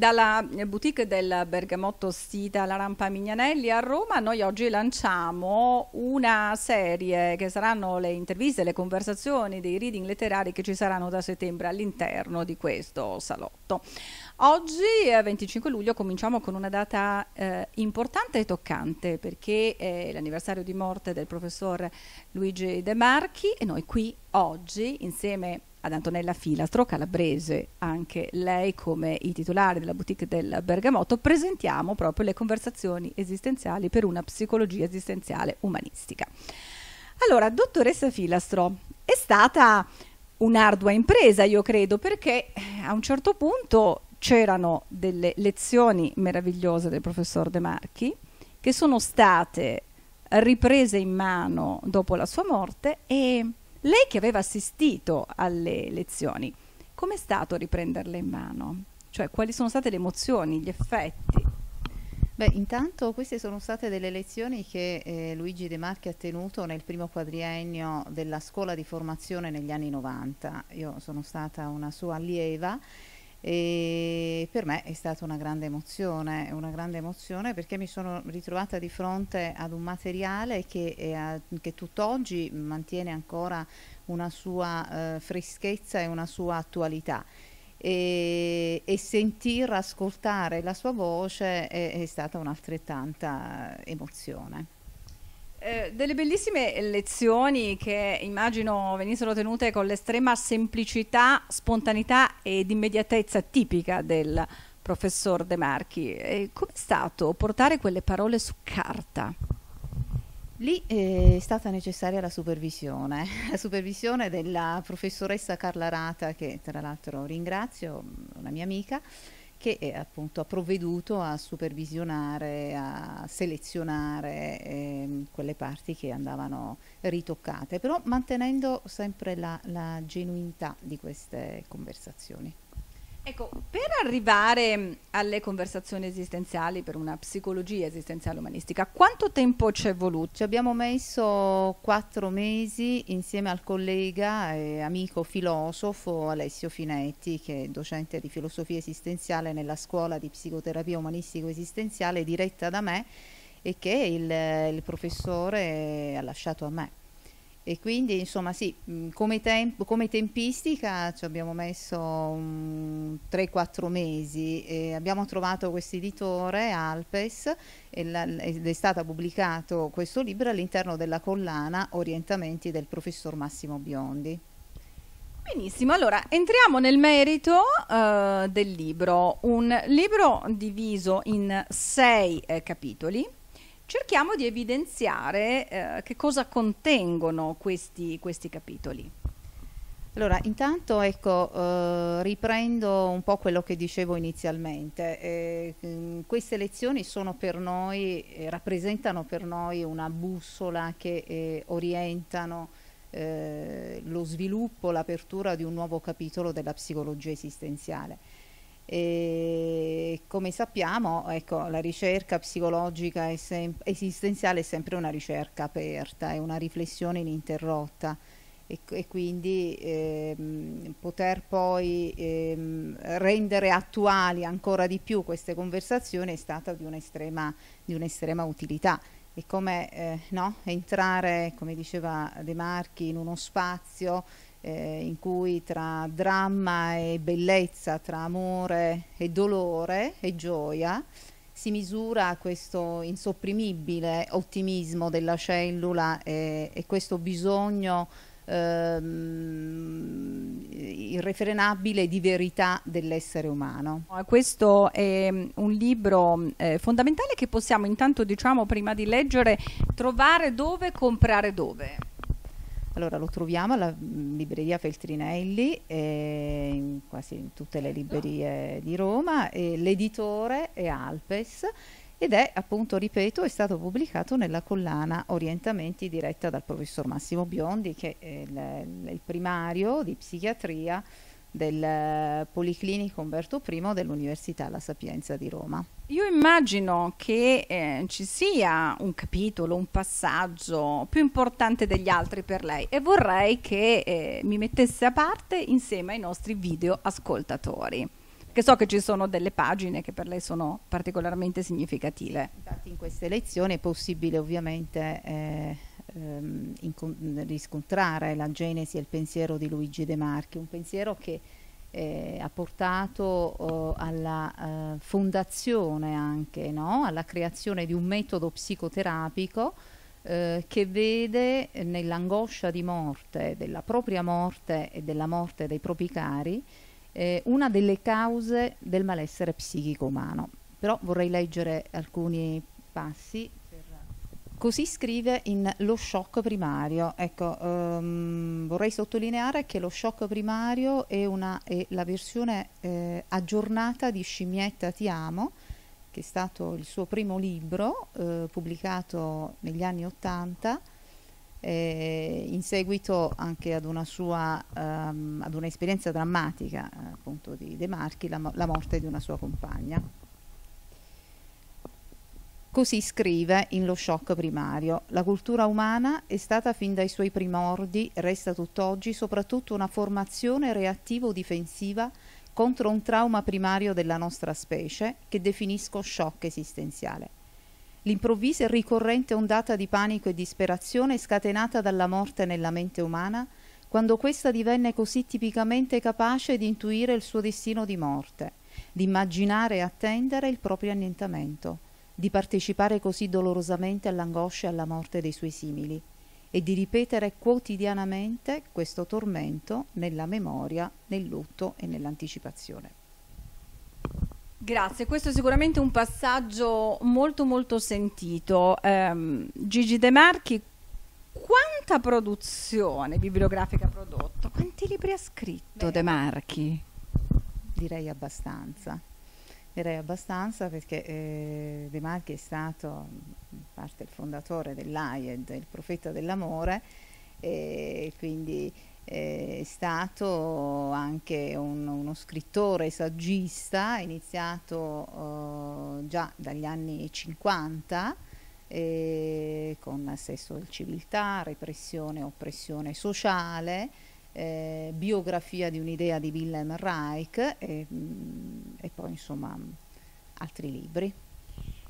dalla boutique del Bergamotto Sita alla Rampa Mignanelli a Roma noi oggi lanciamo una serie che saranno le interviste, le conversazioni dei reading letterari che ci saranno da settembre all'interno di questo salotto. Oggi, 25 eh, luglio, cominciamo con una data eh, importante e toccante perché è l'anniversario di morte del professor Luigi De Marchi e noi qui oggi, insieme a ad Antonella Filastro, calabrese, anche lei come i titolari della boutique del Bergamotto, presentiamo proprio le conversazioni esistenziali per una psicologia esistenziale umanistica. Allora, dottoressa Filastro, è stata un'ardua impresa, io credo, perché eh, a un certo punto c'erano delle lezioni meravigliose del professor De Marchi che sono state riprese in mano dopo la sua morte e lei che aveva assistito alle lezioni, com'è stato riprenderle in mano? Cioè, quali sono state le emozioni, gli effetti? Beh, intanto queste sono state delle lezioni che eh, Luigi De Marchi ha tenuto nel primo quadriennio della scuola di formazione negli anni 90. Io sono stata una sua allieva e per me è stata una grande emozione, una grande emozione perché mi sono ritrovata di fronte ad un materiale che, a, che tutt'oggi mantiene ancora una sua eh, freschezza e una sua attualità. E, e sentir, ascoltare la sua voce è, è stata un'altrettanta emozione. Eh, delle bellissime lezioni che immagino venissero tenute con l'estrema semplicità, spontaneità ed immediatezza tipica del professor De Marchi. Eh, Com'è stato portare quelle parole su carta? Lì eh, è stata necessaria la supervisione, la supervisione della professoressa Carla Rata, che tra l'altro ringrazio, una mia amica, che eh, appunto ha provveduto a supervisionare, a selezionare eh, quelle parti che andavano ritoccate, però mantenendo sempre la, la genuinità di queste conversazioni. Ecco, per arrivare mm, alle conversazioni esistenziali, per una psicologia esistenziale umanistica, quanto tempo ci è voluto? Ci abbiamo messo quattro mesi insieme al collega e amico filosofo Alessio Finetti, che è docente di filosofia esistenziale nella scuola di psicoterapia umanistico-esistenziale diretta da me e che il, il professore ha lasciato a me e quindi insomma sì, mm, come, temp come tempistica ci abbiamo messo 3-4 mesi e abbiamo trovato questo editore Alpes ed è stato pubblicato questo libro all'interno della collana Orientamenti del professor Massimo Biondi. Benissimo, allora entriamo nel merito uh, del libro, un libro diviso in sei eh, capitoli cerchiamo di evidenziare eh, che cosa contengono questi, questi capitoli. Allora, intanto ecco, eh, riprendo un po' quello che dicevo inizialmente. Eh, mm, queste lezioni per noi, eh, rappresentano per noi una bussola che eh, orientano eh, lo sviluppo, l'apertura di un nuovo capitolo della psicologia esistenziale. E come sappiamo, ecco, la ricerca psicologica esistenziale è sempre una ricerca aperta, è una riflessione ininterrotta e, e quindi ehm, poter poi ehm, rendere attuali ancora di più queste conversazioni è stata di un'estrema, un utilità. E come eh, no? entrare, come diceva De Marchi, in uno spazio eh, in cui tra dramma e bellezza, tra amore e dolore e gioia, si misura questo insopprimibile ottimismo della cellula e, e questo bisogno ehm, irrefrenabile di verità dell'essere umano. Eh, questo è mm, un libro eh, fondamentale che possiamo intanto, diciamo, prima di leggere, trovare dove, comprare dove. Allora lo troviamo alla mm, libreria Feltrinelli, eh, in quasi in tutte le librerie di Roma, e l'editore è Alpes ed è appunto, ripeto, è stato pubblicato nella collana Orientamenti diretta dal professor Massimo Biondi che è il, il primario di psichiatria del eh, Policlinico Umberto I dell'Università La Sapienza di Roma. Io immagino che eh, ci sia un capitolo, un passaggio più importante degli altri per lei e vorrei che eh, mi mettesse a parte insieme ai nostri video ascoltatori. Che so che ci sono delle pagine che per lei sono particolarmente significative. Infatti in queste lezioni è possibile ovviamente eh, ehm, riscontrare la genesi e il pensiero di Luigi De Marchi, un pensiero che eh, ha portato oh, alla eh, fondazione anche, no? alla creazione di un metodo psicoterapico eh, che vede nell'angoscia di morte, della propria morte e della morte dei propri cari, eh, una delle cause del malessere psichico umano. Però vorrei leggere alcuni passi Così scrive in Lo shock primario. Ecco, um, vorrei sottolineare che lo shock primario è, una, è la versione eh, aggiornata di Scimmietta Ti amo, che è stato il suo primo libro eh, pubblicato negli anni Ottanta. Eh, in seguito anche ad una sua um, ad un'esperienza drammatica appunto di De Marchi la, la morte di una sua compagna Così scrive in Lo shock primario, la cultura umana è stata fin dai suoi primordi, resta tutt'oggi, soprattutto una formazione reattivo-difensiva contro un trauma primario della nostra specie che definisco shock esistenziale. L'improvvisa e ricorrente ondata di panico e disperazione scatenata dalla morte nella mente umana quando questa divenne così tipicamente capace di intuire il suo destino di morte, di immaginare e attendere il proprio annientamento di partecipare così dolorosamente all'angoscia e alla morte dei suoi simili e di ripetere quotidianamente questo tormento nella memoria, nel lutto e nell'anticipazione. Grazie, questo è sicuramente un passaggio molto molto sentito. Um, Gigi De Marchi, quanta produzione bibliografica ha prodotto? Quanti libri ha scritto Beh, De Marchi? Direi abbastanza. Direi abbastanza perché eh, De Marchi è stato in parte il fondatore dell'AIED, il profeta dell'amore, e quindi eh, è stato anche un, uno scrittore saggista, iniziato eh, già dagli anni 50 eh, con Sesso e civiltà, repressione e oppressione sociale, eh, biografia di un'idea di Wilhelm Reich, eh, però insomma altri libri.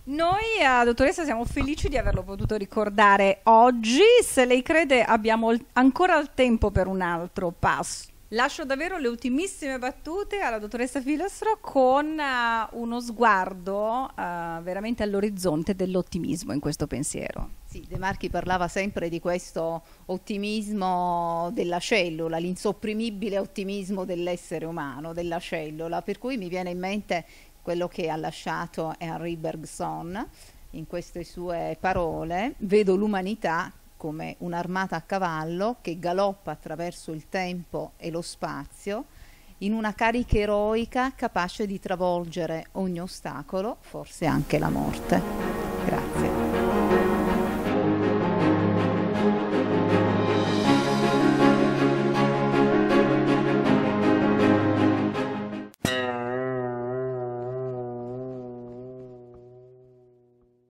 Noi, eh, dottoressa, siamo felici di averlo potuto ricordare oggi. Se lei crede, abbiamo ancora il tempo per un altro passo Lascio davvero le ultimissime battute alla dottoressa Filastro con uh, uno sguardo uh, veramente all'orizzonte dell'ottimismo in questo pensiero. Sì, De Marchi parlava sempre di questo ottimismo della cellula, l'insopprimibile ottimismo dell'essere umano, della cellula, per cui mi viene in mente quello che ha lasciato Henri Bergson in queste sue parole, vedo l'umanità come un'armata a cavallo che galoppa attraverso il tempo e lo spazio in una carica eroica capace di travolgere ogni ostacolo, forse anche la morte. Grazie.